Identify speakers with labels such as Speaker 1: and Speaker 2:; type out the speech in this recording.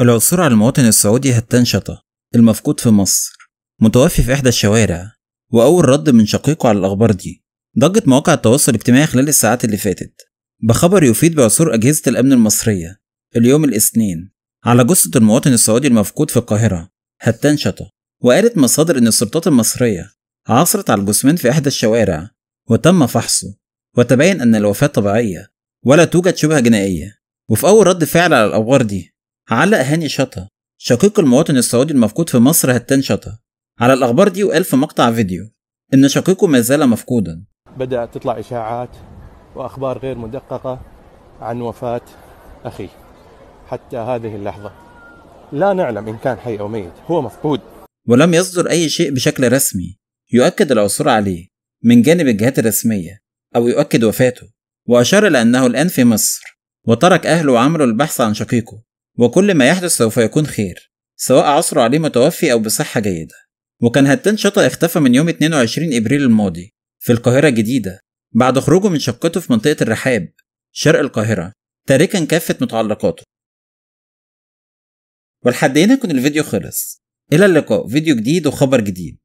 Speaker 1: العثور على المواطن السعودي هتان شطة المفقود في مصر متوفي في إحدى الشوارع وأول رد من شقيقه على الأخبار دي ضجت مواقع التواصل الاجتماعي خلال الساعات اللي فاتت بخبر يفيد بعثور أجهزة الأمن المصرية اليوم الاثنين على جثة المواطن السعودي المفقود في القاهرة هتان شطة وقالت مصادر إن السلطات المصرية عثرت على الجثمان في إحدى الشوارع وتم فحصه وتبين أن الوفاة طبيعية ولا توجد شبهة جنائية وفي أول رد فعل على الأخبار دي علق هاني شطة شقيق المواطن السعودي المفقود في مصر هتان شطة على الأخبار دي وقال في مقطع فيديو إن شقيقه ما زال مفقودا
Speaker 2: بدأت تطلع إشاعات وأخبار غير مدققة عن وفاة اخي حتى هذه اللحظة
Speaker 1: لا نعلم إن كان حي أو ميت هو مفقود ولم يصدر أي شيء بشكل رسمي يؤكد العثور عليه من جانب الجهات الرسمية أو يؤكد وفاته وأشار إلى أنه الآن في مصر وترك أهله وعمله البحث عن شقيقه وكل ما يحدث سوف يكون خير سواء عثروا عليه متوفي أو بصحة جيدة وكان هتان شطة اختفى من يوم 22 إبريل الماضي في القاهرة الجديدة بعد خروجه من شقته في منطقة الرحاب شرق القاهرة تاركا كافة متعلقاته ولحد هنا يكون الفيديو خلص إلى اللقاء فيديو جديد وخبر جديد